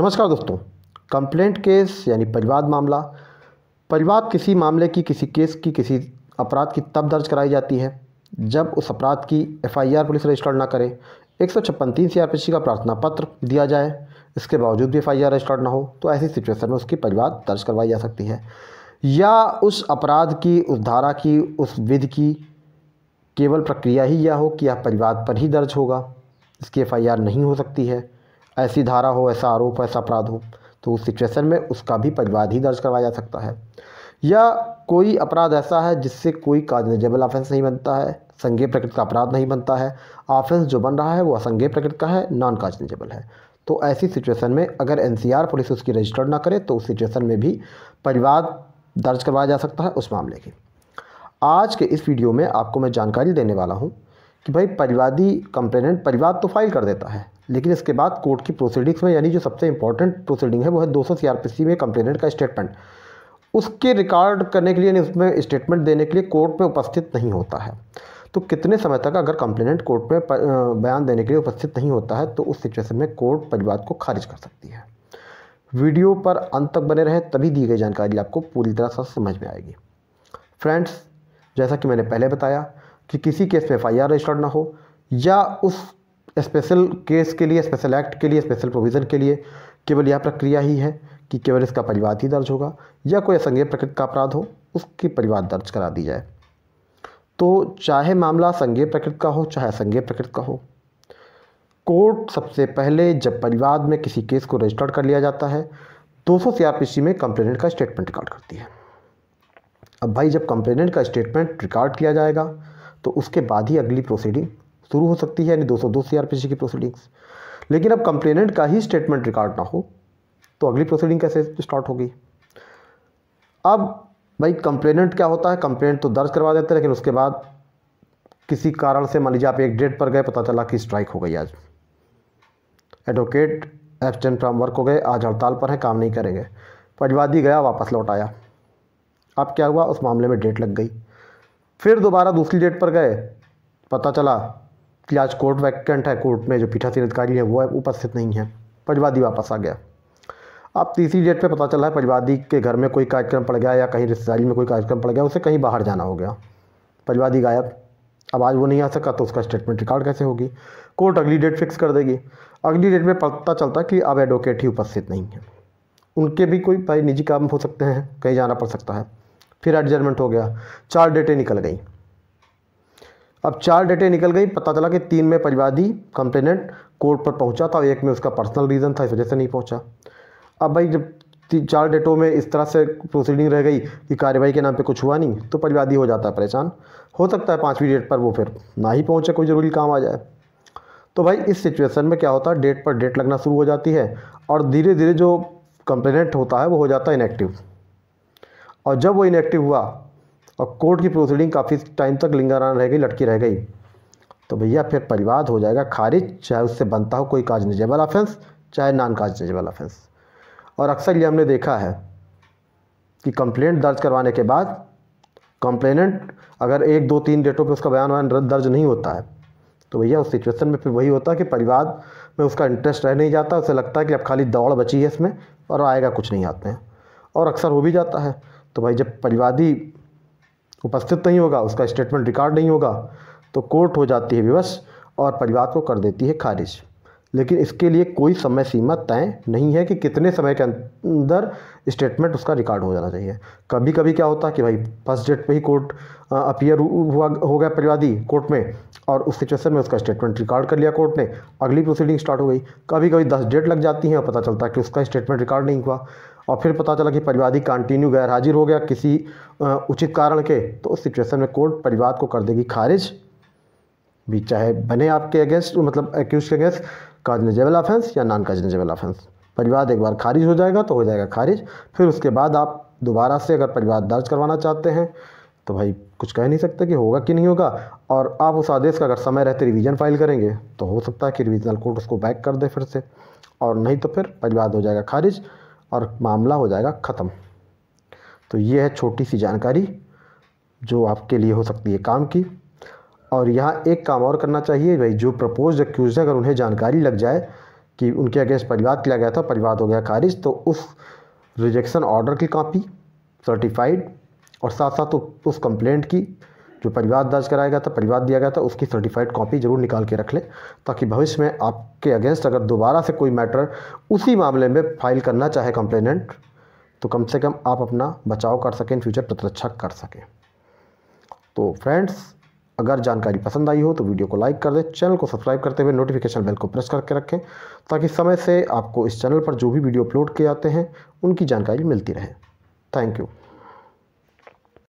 नमस्कार दोस्तों complaint case यानी परिवाद मामला परिवाद किसी मामले की किसी केस की किसी अपराध की तब दर्ज कराई जाती है जब उस अपराध की एफआईआर पुलिस रजिस्टर्ड ना करे एक सौ छप्पन तीन सी का प्रार्थना पत्र दिया जाए इसके बावजूद भी एफ आई रजिस्टर्ड ना हो तो ऐसी सिचुएशन में उसकी परिवाद दर्ज करवाई जा सकती है या उस अपराध की उस धारा की उस विध की केवल प्रक्रिया ही यह हो कि यह परिवाद पर ही दर्ज होगा इसकी एफ नहीं हो सकती है ऐसी धारा हो ऐसा आरोप हो ऐसा अपराध हो तो उस सिचुएशन में उसका भी परिवाद ही दर्ज करवाया जा सकता है या कोई अपराध ऐसा है जिससे कोई काजनेजेबल ऑफेंस नहीं बनता है संज्ञेय प्रकृति का अपराध नहीं बनता है ऑफेंस जो बन रहा है वो असंज्ञेय प्रकृति का है नॉन काजनेजेबल है तो ऐसी सिचुएशन में अगर एन पुलिस उसकी रजिस्टर्ड ना करे तो उस सिचुएशन में भी परिवाद दर्ज करवाया जा सकता है उस मामले की आज के इस वीडियो में आपको मैं जानकारी देने वाला हूँ कि भाई परिवादी कंप्लेनेंट परिवाद तो फाइल कर देता है लेकिन इसके बाद कोर्ट की प्रोसीडिंग्स में यानी जो सबसे इंपॉर्टेंट प्रोसीडिंग है वो है दो सौ में कंप्लेनेंट का स्टेटमेंट उसके रिकॉर्ड करने के लिए यानी उसमें स्टेटमेंट देने के लिए कोर्ट में उपस्थित नहीं होता है तो कितने समय तक अगर कंप्लेनेंट कोर्ट में बयान देने के लिए उपस्थित नहीं होता है तो उस सिचुएशन में कोर्ट परिवाद को खारिज कर सकती है वीडियो पर अंत तक बने रहें तभी दी गई जानकारी आपको पूरी तरह से समझ में आएगी फ्रेंड्स जैसा कि मैंने पहले बताया कि किसी केस पे एफआईआर रजिस्टर्ड ना हो या उस स्पेशल केस के लिए स्पेशल एक्ट के लिए स्पेशल प्रोविज़न के लिए केवल यह प्रक्रिया ही है कि केवल इसका परिवाद ही दर्ज होगा या कोई असंगय प्रकृति का अपराध हो उसकी परिवाद दर्ज करा दी जाए तो चाहे मामला संज्ञेय प्रकृति का हो चाहे असंगय प्रकृति का हो कोर्ट सबसे पहले जब परिवाद में किसी केस को रजिस्टर्ड कर लिया जाता है दो सौ सी में कंप्लेनेंट का स्टेटमेंट रिकॉर्ड करती है अब भाई जब कंप्लेनेंट का स्टेटमेंट रिकॉर्ड किया जाएगा तो उसके बाद ही अगली प्रोसीडिंग शुरू हो सकती है यानी दो सौ दो की प्रोसीडिंग्स लेकिन अब कंप्लेनेंट का ही स्टेटमेंट रिकॉर्ड ना हो तो अगली प्रोसीडिंग कैसे स्टार्ट होगी अब भाई कंप्लेनेंट क्या होता है कंप्लेंट तो दर्ज करवा देते हैं लेकिन उसके बाद किसी कारण से मान लीजिए आप एक डेट पर गए पता चला कि स्ट्राइक हो गई आज एडवोकेट एबसेंट फ्रॉम वर्क हो गए आज हड़ताल पर है काम नहीं करेंगे परिवादी गया वापस लौट आया अब क्या हुआ उस मामले में डेट लग गई फिर दोबारा दूसरी डेट पर गए पता चला कि आज कोर्ट वैकेंट है कोर्ट में जो पीठासीन अधिकारी है वो उपस्थित नहीं है पजवादी वापस आ गया अब तीसरी डेट पे पता चला है पजवादी के घर में कोई कार्यक्रम पड़ गया या कहीं रिश्तेदारी में कोई कार्यक्रम पड़ गया उसे कहीं बाहर जाना हो गया पजवादी गायब अब आज वो नहीं आ सका तो उसका स्टेटमेंट रिकॉर्ड कैसे होगी कोर्ट अगली डेट फिक्स कर देगी अगली डेट में पता चलता कि अब एडवोकेट ही उपस्थित नहीं है उनके भी कोई भाई निजी काम हो सकते हैं कहीं जाना पड़ सकता है फिर एडजस्टमेंट हो गया चार डेटें निकल गई अब चार डेटें निकल गई पता चला कि तीन में परिवादी कंप्लेनेंट कोर्ट पर पहुंचा था एक में उसका पर्सनल रीज़न था इस वजह से नहीं पहुंचा अब भाई जब चार डेटों में इस तरह से प्रोसीडिंग रह गई कि कार्रवाई के नाम पे कुछ हुआ नहीं तो परिवादी हो जाता है परेशान हो सकता है पाँचवीं डेट पर वो फिर ना ही पहुँचे कोई ज़रूरी काम आ जाए तो भाई इस सिचुएसन में क्या होता है डेट पर डेट लगना शुरू हो जाती है और धीरे धीरे जो कंप्लेनेंट होता है वो हो जाता है इनएक्टिव और जब वो इनएक्टिव हुआ और कोर्ट की प्रोसीडिंग काफ़ी टाइम तक लिंगारान रह गई लटकी रह गई तो भैया फिर परिवाद हो जाएगा खारिज चाहे उससे बनता हो कोई काज काजनेजेबल ऑफेंस चाहे नान काज निजेबल ऑफेंस और अक्सर ये हमने देखा है कि कंप्लेंट दर्ज करवाने के बाद कंप्लेनेंट अगर एक दो तीन डेटों पे उसका बयान वयान दर्ज नहीं होता है तो भैया उस सिचुएशन में फिर वही होता है कि परिवार में उसका इंटरेस्ट रह नहीं जाता उसे लगता है कि अब खाली दौड़ बची है इसमें और आएगा कुछ नहीं आते हैं और अक्सर हो भी जाता है तो भाई जब परिवादी उपस्थित नहीं होगा उसका स्टेटमेंट रिकॉर्ड नहीं होगा तो कोर्ट हो जाती है विवश और परिवाद को कर देती है खारिज लेकिन इसके लिए कोई समय सीमा तय नहीं है कि कितने समय के अंदर स्टेटमेंट उसका रिकॉर्ड हो जाना चाहिए कभी कभी क्या होता है कि भाई फर्स्ट डेट पे ही कोर्ट अपीयर हुआ हो गया परिवादी कोर्ट में और उस सिचुएशन में उसका स्टेटमेंट रिकॉर्ड कर लिया कोर्ट ने अगली प्रोसीडिंग स्टार्ट हो गई कभी कभी दस डेट लग जाती हैं और पता चलता है कि उसका स्टेटमेंट रिकॉर्ड नहीं हुआ और फिर पता चला कि परिवादी कंटिन्यू गैर हाजिर हो गया किसी उचित कारण के तो उस सिचुएशन में कोर्ट परिवाद को कर देगी खारिज भी चाहे बने आपके अगेंस्ट मतलब एक्यूज के अगेंस्ट काजनेजेबल ऑफेंस या नॉन काजनेजेबल ऑफेंस परिवाद एक बार खारिज हो जाएगा तो हो जाएगा खारिज फिर उसके बाद आप दोबारा से अगर परिवाद दर्ज करवाना चाहते हैं तो भाई कुछ कह नहीं सकते कि होगा कि नहीं होगा और आप उस आदेश का अगर समय रहते रिवीजन फाइल करेंगे तो हो सकता है कि रिविजनल कोर्ट उसको बैक कर दे फिर से और नहीं तो फिर परिवाद हो जाएगा खारिज और मामला हो जाएगा ख़त्म तो ये है छोटी सी जानकारी जो आपके लिए हो सकती है काम की और यहाँ एक काम और करना चाहिए भाई जो प्रपोज एक्यूज है अगर उन्हें जानकारी लग जाए कि उनके अगेंस्ट परिवाद किया गया था परिवाद हो गया खारिज तो उस रिजेक्शन ऑर्डर की कापी सर्टिफाइड और साथ साथ उस कंप्लेंट की जो परिवाद दर्ज कराया गया तो था परिवाद दिया गया था उसकी सर्टिफाइड कॉपी ज़रूर निकाल के रख लें ताकि भविष्य में आपके अगेंस्ट अगर दोबारा से कोई मैटर उसी मामले में फाइल करना चाहे कंप्लेनेंट तो कम से कम आप अपना बचाव कर सकें फ्यूचर प्रतिरक्षा कर सकें तो फ्रेंड्स अगर जानकारी पसंद आई हो तो वीडियो को लाइक कर दें चैनल को सब्सक्राइब करते हुए नोटिफिकेशन बेल को प्रेस करके रखें ताकि समय से आपको इस चैनल पर जो भी वीडियो अपलोड किए जाते हैं उनकी जानकारी मिलती रहे थैंक यू